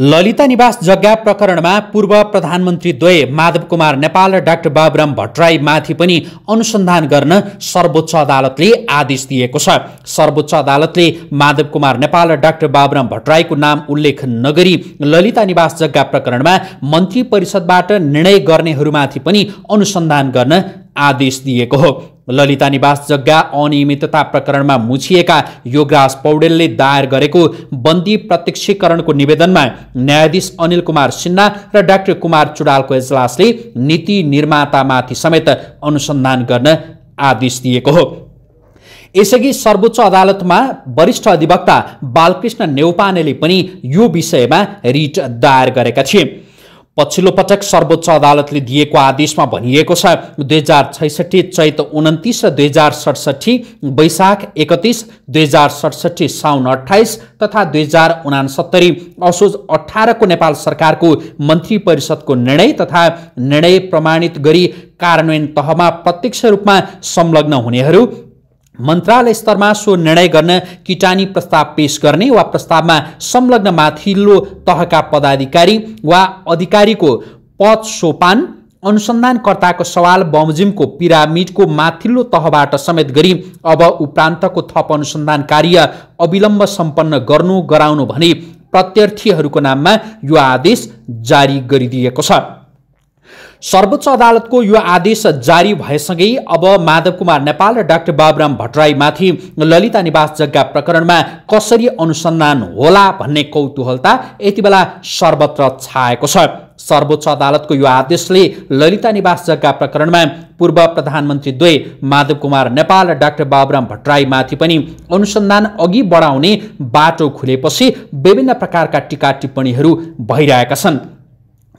ललिता निवास जग्गा प्रकरणमा पूर्व प्रधानमन्त्रीद्वय माधव कुमार नेपाल र डाक्टर बाबुराम भट्टराईमाथि पनि अनुसन्धान गर्न सर्वोच्च अदालतले आदेश दिएको छ सर्वोच्च अदालतले माधव कुमार नेपाल र डाक्टर बाबुराम भट्टराईको नाम उल्लेख नगरी ललिता निवास जग्गा प्रकरणमा मन्त्री परिषदबाट निर्णय गर्नेहरूमाथि पनि अनुसन्धान गर्न आदेश दिएको हो ललिता निवास जग्गा अनियमितता प्रकरणमा मुछिएका योगराज पौडेलले दायर गरेको बन्दी प्रत्यक्षीकरणको निवेदनमा न्यायाधीश अनिल कुमार सिन्हा र डाक्टर कुमार चुडालको इजलासले नीति निर्मातामाथि समेत अनुसन्धान गर्न आदेश दिएको हो यसअघि सर्वोच्च अदालतमा वरिष्ठ अधिवक्ता बालकृष्ण नेौपानेले पनि यो विषयमा रिट दायर गरेका थिए पछिल्लो पटक सर्वोच्च अदालतले दिएको आदेशमा भनिएको छ दुई हजार छैसठी चैत उन्तिस र दुई हजार सडसठी वैशाख एकतिस दुई हजार सडसठी साउन अठाइस तथा दुई हजार उनासत्तरी असोज अठारको नेपाल सरकारको मन्त्री परिषदको निर्णय तथा निर्णय प्रमाणित गरी कार्यान्वयन तहमा प्रत्यक्ष रूपमा संलग्न हुनेहरू मन्त्रालय स्तरमा सो निर्णय गर्न किटानी प्रस्ताव पेश गर्ने वा प्रस्तावमा संलग्न माथिल्लो तहका पदाधिकारी वा अधिकारीको पद सोपान अनुसन्धानकर्ताको सवाल बमजिमको पिरामिडको माथिल्लो तहबाट समेत गरी अब उपरान्तको थप अनुसन्धान कार्य अविलम्ब सम्पन्न गर्नु गराउनु भने प्रत्यर्थीहरूको नाममा यो आदेश जारी गरिदिएको छ सर्वोच्च अदालतको यो आदेश जारी भएसँगै अब माधव कुमार नेपाल र डाक्टर बाबुराम भट्टराईमाथि ललिता निवास जग्गा प्रकरणमा कसरी अनुसन्धान होला भन्ने कौतूहलता यति बेला सर्वत्र छाएको छ सर्वोच्च अदालतको यो आदेशले ललिता निवास जग्गा प्रकरणमा पूर्व प्रधानमन्त्री द्वै माधव कुमार नेपाल र डाक्टर बाबुराम भट्टराईमाथि पनि अनुसन्धान अघि बढाउने बाटो खुलेपछि विभिन्न प्रकारका टिका टिप्पणीहरू भइरहेका छन्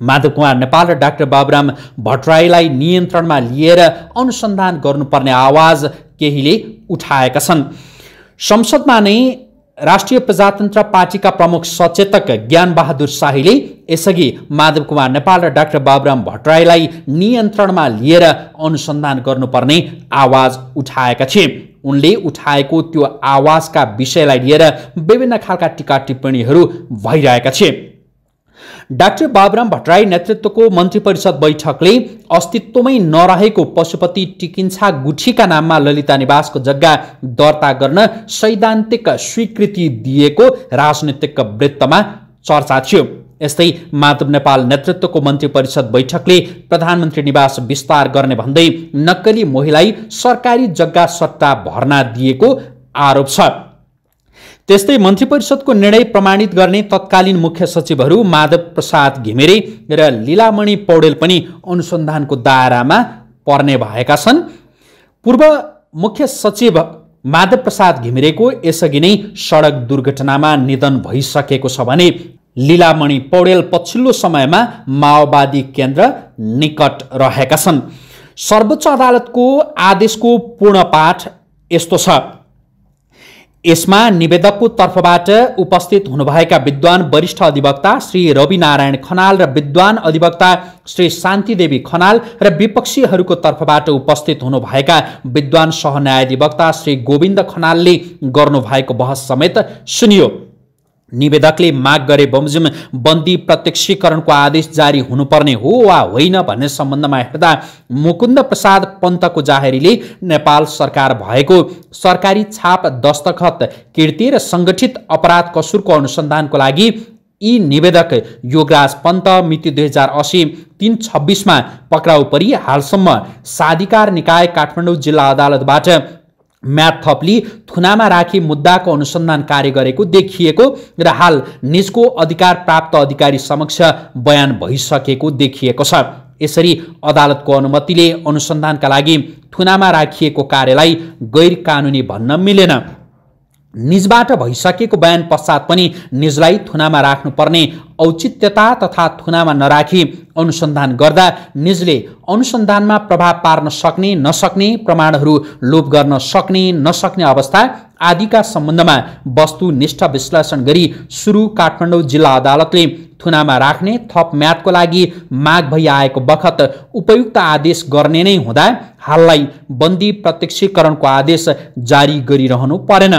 माधव कुमार नेपाल र डाक्टर बाबुराम भट्टराईलाई नियन्त्रणमा लिएर अनुसन्धान गर्नुपर्ने आवाज केहीले उठाएका छन् संसदमा नै राष्ट्रिय प्रजातन्त्र पार्टीका प्रमुख सचेतक ज्ञानबहादुर शाहीले यसअघि माधव कुमार नेपाल र डाक्टर बाबुराम भट्टराईलाई नियन्त्रणमा लिएर अनुसन्धान गर्नुपर्ने आवाज उठाएका थिए उनले उठाएको त्यो आवाजका विषयलाई लिएर विभिन्न खालका टिका टिप्पणीहरू भइरहेका थिए डाक्टर बाबुराम भट्टराई नेतृत्वको मन्त्री परिषद बैठकले अस्तित्वमै नरहेको पशुपति टिकिन्छा गुठीका नाममा ललिता निवासको जग्गा दर्ता गर्न सैद्धान्तिक स्वीकृति दिएको राजनीतिक वृत्तमा चर्चा थियो यस्तै माधव नेपाल नेतृत्वको मन्त्री परिषद बैठकले प्रधानमन्त्री निवास विस्तार गर्ने भन्दै नक्कली मोहिलाई सरकारी जग्गा सट्टा भर्ना दिएको आरोप छ त्यस्तै मन्त्री परिषदको निर्णय प्रमाणित गर्ने तत्कालीन मुख्य सचिवहरू माधव प्रसाद घिमिरे र लीलामणि पौडेल पनि अनुसन्धानको दायरामा पर्ने भएका छन् पूर्व मुख्य सचिव माधव प्रसाद घिमिरेको यसअघि नै सडक दुर्घटनामा निधन भइसकेको छ भने लीलामणि पौडेल पछिल्लो समयमा माओवादी केन्द्र निकट रहेका छन् सर्वोच्च अदालतको आदेशको पूर्ण पाठ यस्तो छ यसमा निवेदकको तर्फबाट उपस्थित हुनुभएका विद्वान वरिष्ठ अधिवक्ता श्री रविनारायण खनाल र विद्वान अधिवक्ता श्री शान्तिदेवी खनाल र विपक्षीहरूको तर्फबाट उपस्थित हुनुभएका विद्वान सहन्यायाधिवक्ता श्री गोविन्द खनालले गर्नुभएको बहस समेत सुनियो निवेदकले माग गरे बमोजिम बन्दी प्रत्यक्षीकरणको आदेश जारी हुनुपर्ने हो वा होइन भन्ने सम्बन्धमा हेर्दा मुकुन्द प्रसाद पन्तको जाहेरीले नेपाल सरकार भएको सरकारी छाप दस्तखत कृति र सङ्गठित अपराध कसुरको अनुसन्धानको लागि यी निवेदक योगराज पन्त मिति दुई हजार असी तिन छब्बिसमा पक्राउ परि हालसम्म साधिकार निकाय काठमाडौँ जिल्ला अदालतबाट म्याट थप्ली थुनामा राखी मुद्दाको अनुसन्धान कार्य गरेको देखिएको र हाल निजको अधिकार प्राप्त अधिकारी समक्ष बयान भइसकेको देखिएको छ यसरी अदालतको अनुमतिले अनुसन्धानका लागि थुनामा राखिएको कार्यलाई गैर कानुनी भन्न मिलेन निजबाट भइसकेको बयान पश्चात पनि निजलाई थुनामा राख्नुपर्ने औचित्यता तथा थुनामा नराखी अनुसन्धान गर्दा निजले अनुसन्धानमा प्रभाव पार्न सक्ने नसक्ने प्रमाणहरू लोप गर्न सक्ने नसक्ने अवस्था आदिका सम्बन्धमा वस्तुनिष्ठ विश्लेषण गरी सुरु काठमाडौँ जिल्ला अदालतले थुनामा राख्ने थप म्यादको लागि माग भइआएको बखत उपयुक्त आदेश गर्ने नै हुँदा हाललाई बन्दी प्रत्यक्षीकरणको आदेश जारी गरिरहनु परेन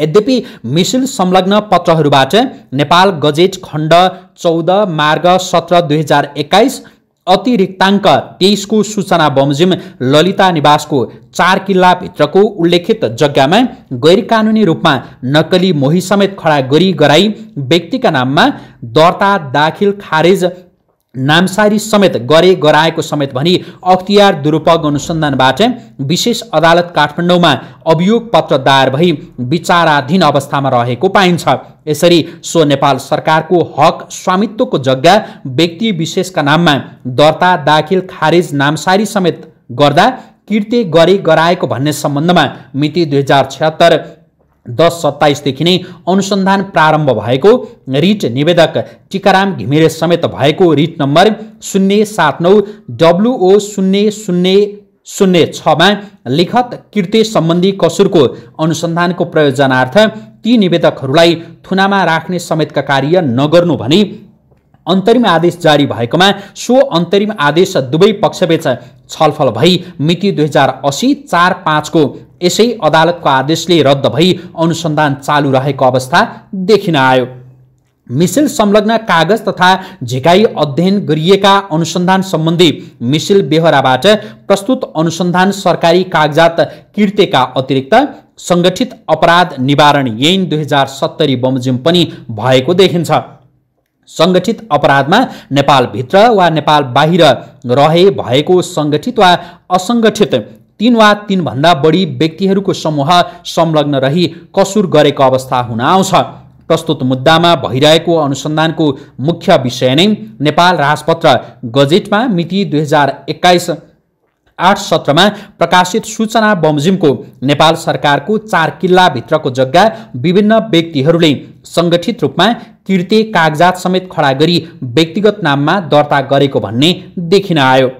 यद्यपि मिसिल संलग्न पत्रहरूबाट नेपाल गजेट खण्ड चौध मार्ग सत्र दुई हजार एक्काइस अतिरिक्ताङ्क तेइसको सूचना बमोजिम ललिता निवासको चार किल्लाभित्रको उल्लेखित जग्गामा कानुनी रूपमा नक्कली मोही समेत खडा गरी गराई व्यक्तिका नाममा दर्ता दाखिल खारेज नामसारी समेत गरे गराएको समेत भनी अख्तियार दुरुपयोग अनुसन्धानबाट विशेष अदालत काठमाडौँमा अभियोग पत्र दायर भई विचाराधीन अवस्थामा रहेको पाइन्छ यसरी सो नेपाल सरकारको हक स्वामित्वको जग्गा व्यक्ति विशेषका नाममा दर्ता दाखिल खारेज नामसारी समेत गर्दा कृत्य गरे गराएको भन्ने सम्बन्धमा मिति दुई हजार छत्तर दस सत्ताइसदेखि नै अनुसन्धान प्रारम्भ भएको रिट निवेदक टिकाराम घिमिरे समेत भएको रिट नम्बर शून्य सात नौ डब्लुओ शून्य शून्य शून्य छमा लिखत कृत्य सम्बन्धी कसुरको अनुसन्धानको प्रयोजनार्थ ती निवेदकहरूलाई थुनामा राख्ने समेतका कार्य नगर्नु भनी अन्तरिम आदेश जारी भएकोमा सो अन्तरिम आदेश दुवै पक्षबीच छलफल भई मिति दुई हजार असी चार पाँचको यसै अदालतको आदेशले रद्द भई अनुसन्धान चालु रहेको अवस्था देखिन आयो मिसिल संलग्न कागज तथा झिकाई अध्ययन गरिएका अनुसन्धान सम्बन्धी मिसिल बेहोराबाट प्रस्तुत अनुसन्धान सरकारी कागजात किर्तेका अतिरिक्त सङ्गठित अपराध निवारण ऐन दुई हजार सत्तरी बमोजिम पनि भएको देखिन्छ सङ्गठित अपराधमा नेपालभित्र वा नेपाल बाहिर रहे भएको सङ्गठित वा असङ्गठित तीन वा भन्दा बढी व्यक्तिहरूको समूह संलग्न रही कसुर गरेको अवस्था हुन आउँछ प्रस्तुत मुद्दामा भइरहेको अनुसन्धानको मुख्य विषय नै नेपाल राजपत्र गजेटमा मिति दुई हजार एक्काइस आठ सत्रमा प्रकाशित सूचना बमजिमको नेपाल सरकारको चार किल्लाभित्रको जग्गा विभिन्न व्यक्तिहरूले सङ्गठित रूपमा कृत्य कागजात समेत खडा गरी व्यक्तिगत नाममा दर्ता गरेको भन्ने देखिन आयो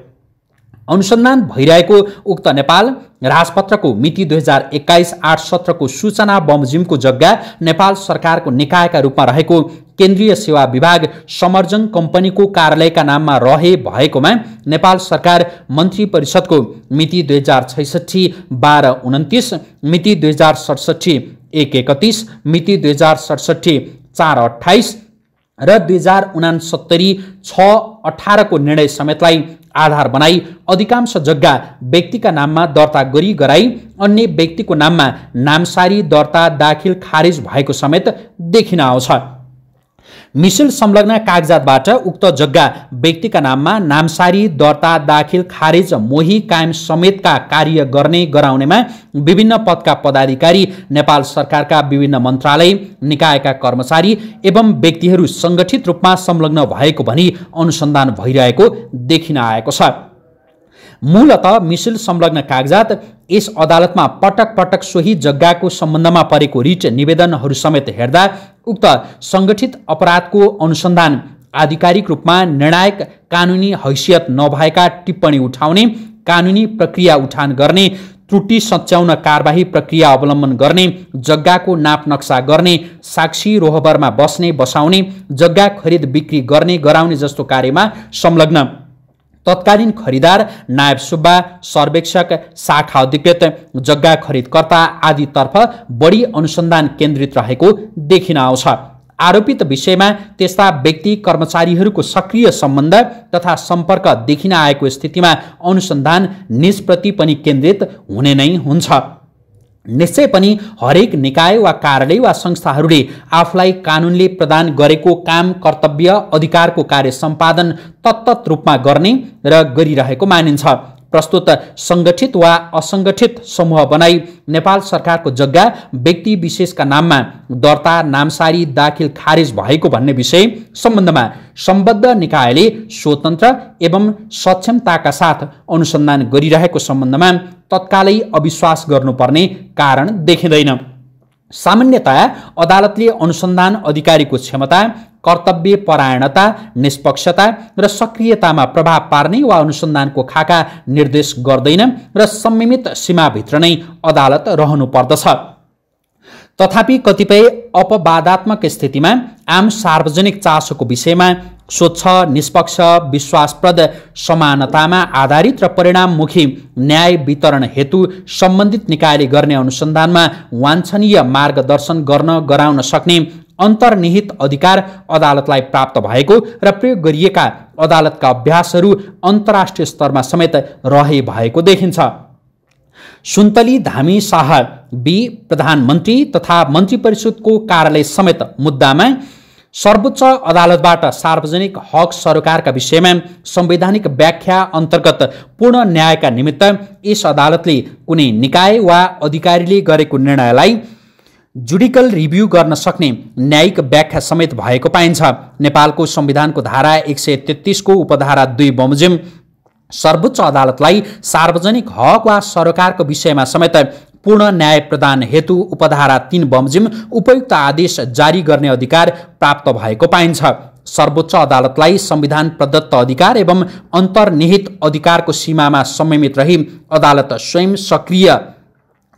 अनुसन्धान भइरहेको उक्त नेपाल राजपत्रको मिति दुई हजार एक्काइस आठ सत्रको सूचना बमजिमको जग्गा नेपाल सरकारको निकायका रूपमा रहेको केन्द्रीय सेवा विभाग समर्जन कम्पनीको कार्यालयका नाममा रहे भएकोमा नेपाल सरकार मन्त्री परिषदको मिति दुई हजार छैसठी बाह्र उन्तिस मिति दुई हजार सडसठी एक एकतिस मिति दुई हजार सडसठी चार अठाइस र दुई हजार उनासत्तरी छ अठारको निर्णय समेतलाई आधार बनाई अधिकांश जग्गा व्यक्तिका नाममा दर्ता गरी गराई अन्य व्यक्तिको नाममा नामसारी दर्ता दाखिल खारेज भएको समेत देखिन आउँछ मिसिल संलग्न कागजातबाट उक्त जग्गा व्यक्तिका नाममा नामसारी दर्ता दाखिल खारेज मोही कायम समेतका कार्य गर्ने गराउनेमा विभिन्न पदका पदाधिकारी नेपाल सरकारका विभिन्न मन्त्रालय निकायका कर्मचारी एवं व्यक्तिहरू सङ्गठित रूपमा संलग्न भएको भनी अनुसन्धान भइरहेको देखिन आएको छ मूलत मिसिल संलग्न कागजात यस अदालतमा पटक पटक सोही जग्गाको सम्बन्धमा परेको रिट निवेदनहरू समेत हेर्दा उक्त सङ्गठित अपराधको अनुसन्धान आधिकारिक रूपमा निर्णायक कानुनी हैसियत नभएका टिप्पणी उठाउने कानुनी प्रक्रिया उठान गर्ने त्रुटि सच्याउन कारवाही प्रक्रिया अवलम्बन गर्ने जग्गाको नाप नक्सा गर्ने साक्षी रोहबरमा बस्ने बसाउने जग्गा खरिद बिक्री गर्ने गराउने जस्तो कार्यमा संलग्न तत्कालीन खरिदार नायब सुब्बा सर्वेक्षक शाखा अधिकृत जग्गा खरिदकर्ता आदितर्फ बढी अनुसन्धान केन्द्रित रहेको देखिन आउँछ आरोपित विषयमा त्यस्ता व्यक्ति कर्मचारीहरूको सक्रिय सम्बन्ध तथा सम्पर्क देखिन आएको स्थितिमा अनुसन्धान निष्प्रति पनि केन्द्रित हुने नै हुन्छ निश्चय पनि हरेक निकाय वा कार्यालय वा संस्थाहरूले आफूलाई कानुनले प्रदान गरेको काम कर्तव्य अधिकारको कार्य सम्पादन तत्त रूपमा गर्ने र गरिरहेको मानिन्छ प्रस्तुत सङ्गठित वा असङ्गठित समूह बनाई नेपाल सरकारको जग्गा व्यक्ति विशेषका नाममा दर्ता नामसारी दाखिल खारेज भएको भन्ने विषय सम्बन्धमा सम्बद्ध निकायले स्वतन्त्र एवं सक्षमताका साथ अनुसन्धान गरिरहेको सम्बन्धमा तत्कालै अविश्वास गर्नुपर्ने कारण देखिँदैन सामान्यतया अदालतले अनुसन्धान अधिकारीको क्षमता कर्तव्य परायणता निष्पक्षता र सक्रियतामा प्रभाव पार्ने वा अनुसन्धानको खाका निर्देश गर्दैन र संयमित सीमाभित्र नै अदालत रहनु पर्दछ तथापि कतिपय अपवादात्मक स्थितिमा आम सार्वजनिक चासोको विषयमा स्वच्छ निष्पक्ष विश्वासप्रद समानतामा आधारित र परिणाममुखी न्याय वितरण हेतु सम्बन्धित निकायले गर्ने अनुसन्धानमा वाञ्छनीय मार्गदर्शन गर्न गराउन सक्ने अन्तर्निहित अधिकार अदालतलाई प्राप्त भएको र प्रयोग गरिएका अदालतका अभ्यासहरू अन्तर्राष्ट्रिय स्तरमा समेत रहे भएको देखिन्छ सुन्तली धामी शाह बी प्रधानमन्त्री तथा मन्त्री परिषदको कार्यालय समेत मुद्दामा सर्वोच्च अदालतबाट सार्वजनिक हक सरकारका विषयमा संवैधानिक व्याख्या अन्तर्गत पूर्ण न्यायका निमित्त यस अदालतले कुनै निकाय वा अधिकारीले गरेको निर्णयलाई जुडिकल रिभ्यू गर्न सक्ने न्यायिक व्याख्या समेत भएको पाइन्छ नेपालको संविधानको धारा एक सय तेत्तिसको उपधारा दुई बमोजिम सर्वोच्च अदालतलाई सार्वजनिक हक वा सरकारको विषयमा समेत पूर्ण न्याय प्रदान हेतु उपधारा तीन बमजिम उपयुक्त आदेश जारी गर्ने अधिकार प्राप्त भएको पाइन्छ सर्वोच्च अदालतलाई संविधान प्रदत्त अधिकार एवं अन्तर्निहित अधिकारको सीमामा संयमित रही अदालत स्वयं सक्रिय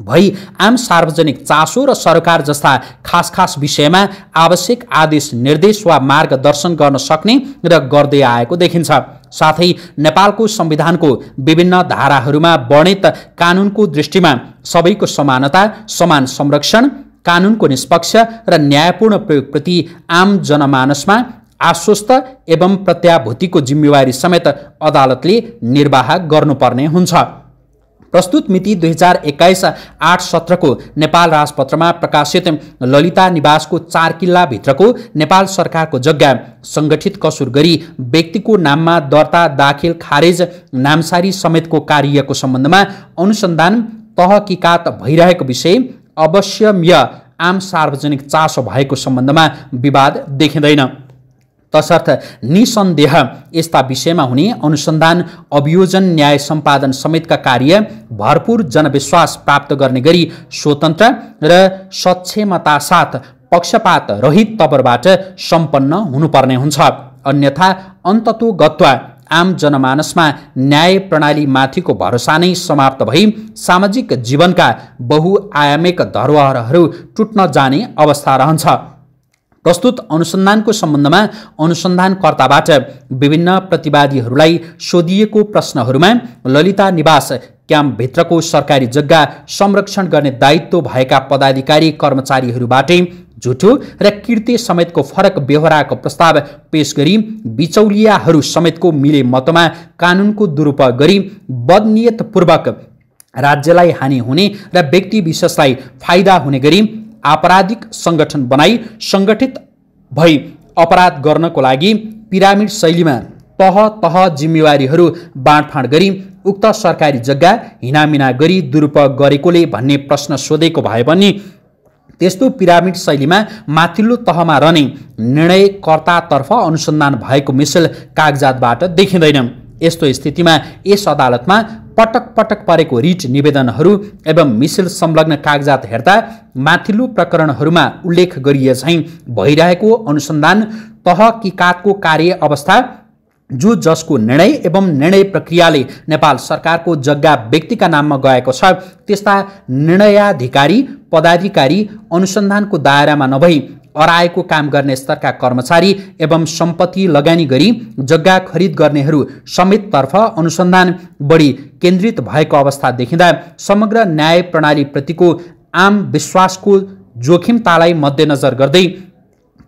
भई आम सार्वजनिक चासो र सरकार जस्ता खास खास विषयमा आवश्यक आदेश निर्देश वा मार्गदर्शन गर्न सक्ने र गर्दै आएको देखिन्छ साथै नेपालको संविधानको विभिन्न धाराहरूमा वर्णित कानुनको दृष्टिमा सबैको समानता समान संरक्षण कानुनको निष्पक्ष र न्यायपूर्ण प्रयोगप्रति आम जनमानसमा आश्वस्त एवं प्रत्याभूतिको जिम्मेवारी समेत अदालतले निर्वाह गर्नुपर्ने हुन्छ प्रस्तुत मिति दुई हजार एक्काइस आठ सत्रको नेपाल राजपत्रमा प्रकाशित ललिता निवासको चार किल्लाभित्रको नेपाल सरकारको जग्गा सङ्गठित कसुर गरी व्यक्तिको नाममा दर्ता दाखिल खारेज नामसारी समेतको कार्यको सम्बन्धमा अनुसन्धान तहकीकात भइरहेको विषय अवश्यमय आम सार्वजनिक चासो भएको सम्बन्धमा विवाद देखिँदैन तसर्थ निसन्देह यस्ता विषयमा हुने अनुसन्धान अभियोजन न्याय सम्पादन समेतका कार्य भरपूर जनविश्वास प्राप्त गर्ने गरी स्वतन्त्र र सक्षमता साथ पक्षपात रहित तबरबाट सम्पन्न हुनुपर्ने हुन्छ अन्यथा अन्ततो गत्वा आम जनमानसमा न्याय प्रणालीमाथिको भरोसा नै समाप्त भई सामाजिक जीवनका बहुआयामिक धरोहरहरू टुट्न जाने अवस्था रहन्छ प्रस्तुत अनुसन्धानको सम्बन्धमा अनुसन्धानकर्ताबाट विभिन्न प्रतिवादीहरूलाई सोधिएको प्रश्नहरूमा ललिता निवास क्याम्पभित्रको सरकारी जग्गा संरक्षण गर्ने दायित्व भएका पदाधिकारी कर्मचारीहरूबाटै झुठो र कृति समेतको फरक व्यवहारको प्रस्ताव पेश गरी बिचौलियाहरू समेतको मिले मतमा कानुनको दुरुपयोग गरी बदनियतपूर्वक राज्यलाई हानि हुने र व्यक्ति विशेषलाई फाइदा हुने गरी आपराधिक सङ्गठन बनाई सङ्गठित भई अपराध गर्नको लागि पिरामिड शैलीमा तह तह जिम्मेवारीहरू बाँडफाँड गरी उक्त सरकारी जग्गा हिनामिना गरी दुरुपयोग गरेकोले भन्ने प्रश्न सोधेको भए पनि त्यस्तो पिरामिड शैलीमा माथिल्लो तहमा रहने निर्णयकर्तातर्फ अनुसन्धान भएको मिसल कागजातबाट देखिँदैन यस्तो स्थितिमा यस अदालतमा पटक पटक परेको रिट निवेदनहरू एवं मिसिल संलग्न कागजात हेर्दा माथिल्लो प्रकरणहरूमा उल्लेख गरिए झैँ भइरहेको अनुसन्धान तह किकातको कार्य अवस्था जो जसको निर्णय एवं निर्णय प्रक्रियाले नेपाल सरकारको जग्गा व्यक्तिका नाममा गएको छ त्यस्ता निर्णयाधिकारी पदाधिकारी अनुसन्धानको दायरामा नभई अराएको काम गर्ने स्तरका कर्मचारी एवं सम्पत्ति लगानी गरी जग्गा खरिद गर्नेहरू समेततर्फ अनुसन्धान बढी केन्द्रित भएको अवस्था देखिँदा समग्र न्याय प्रणालीप्रतिको आम विश्वासको जोखिमतालाई मध्यनजर गर्दै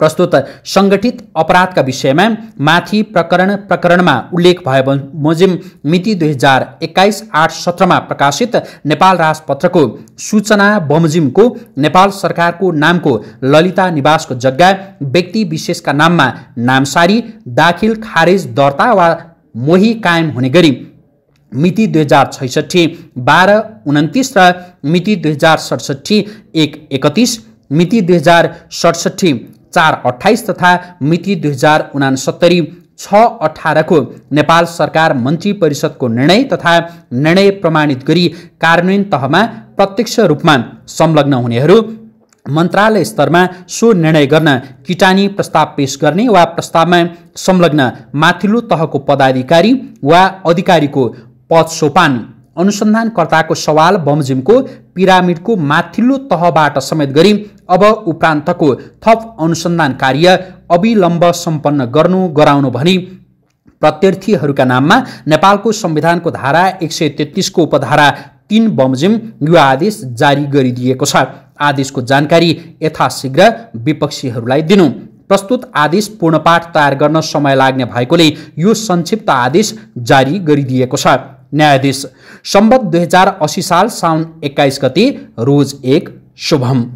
प्रस्तुत सङ्गठित अपराधका विषयमा माथि प्रकरण प्रकरणमा उल्लेख भए मोजिम मिति दुई हजार एक्काइस आठ सत्रमा प्रकाशित नेपाल राजपत्रको सूचना बमोजिमको नेपाल सरकारको नामको ललिता निवासको जग्गा व्यक्ति विशेषका नाममा नामसारी दाखिल खारेज दर्ता वा मोही कायम हुने गरी मिति दुई हजार छैसठी बाह्र उन्तिस र मिति दुई हजार सडसठी एक एकतिस मिति दुई हजार सडसठी चार अठाइस तथा मिति दुई हजार उनासत्तरी छ अठारको नेपाल सरकार मन्त्री परिषदको निर्णय तथा निर्णय प्रमाणित गरी कार्यान्वयन तहमा प्रत्यक्ष रूपमा संलग्न हुनेहरू मन्त्रालय स्तरमा सो निर्णय गर्न किटानी प्रस्ताव पेश गर्ने वा प्रस्तावमा संलग्न माथिल्लो तहको पदाधिकारी वा अधिकारीको पद सोपान अनुसन्धानकर्ताको सवाल बमजिमको पिरामिडको माथिल्लो तहबाट समेत गरी अब उपान्तको थप अनुसन्धान कार्य अविलम्ब सम्पन्न गर्नु गराउनु भनी प्रत्यर्थीहरूका नाममा नेपालको संविधानको धारा एक सय तेत्तिसको उपधारा तिन बमजिम यो आदेश जारी गरिदिएको छ आदेशको जानकारी यथाशीघ्र विपक्षीहरूलाई दिनु प्रस्तुत आदेश पूर्णपाठ तयार गर्न समय लाग्ने भएकोले यो संक्षिप्त आदेश जारी गरिदिएको छ न्यायाधीश सम्बत दुई हजार असी साल साउन एक्काइस गते रोज एक शुभम